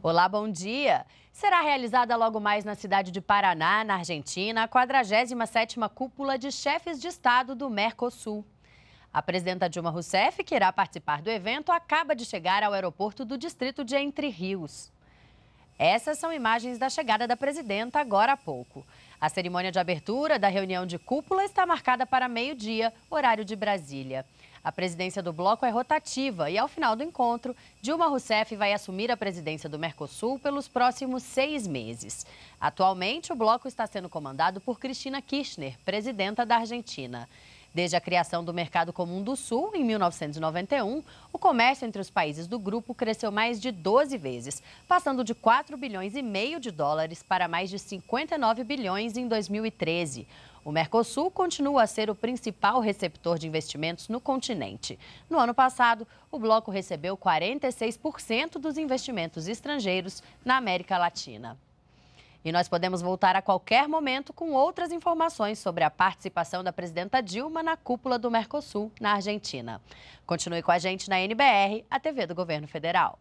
Olá, bom dia! Será realizada logo mais na cidade de Paraná, na Argentina, a 47ª Cúpula de Chefes de Estado do Mercosul. A presidenta Dilma Rousseff, que irá participar do evento, acaba de chegar ao aeroporto do distrito de Entre Rios. Essas são imagens da chegada da presidenta agora há pouco. A cerimônia de abertura da reunião de cúpula está marcada para meio-dia, horário de Brasília. A presidência do bloco é rotativa e, ao final do encontro, Dilma Rousseff vai assumir a presidência do Mercosul pelos próximos seis meses. Atualmente, o bloco está sendo comandado por Cristina Kirchner, presidenta da Argentina. Desde a criação do Mercado Comum do Sul, em 1991, o comércio entre os países do grupo cresceu mais de 12 vezes, passando de 4 bilhões e meio de dólares para mais de 59 bilhões em 2013. O Mercosul continua a ser o principal receptor de investimentos no continente. No ano passado, o bloco recebeu 46% dos investimentos estrangeiros na América Latina. E nós podemos voltar a qualquer momento com outras informações sobre a participação da presidenta Dilma na cúpula do Mercosul, na Argentina. Continue com a gente na NBR, a TV do Governo Federal.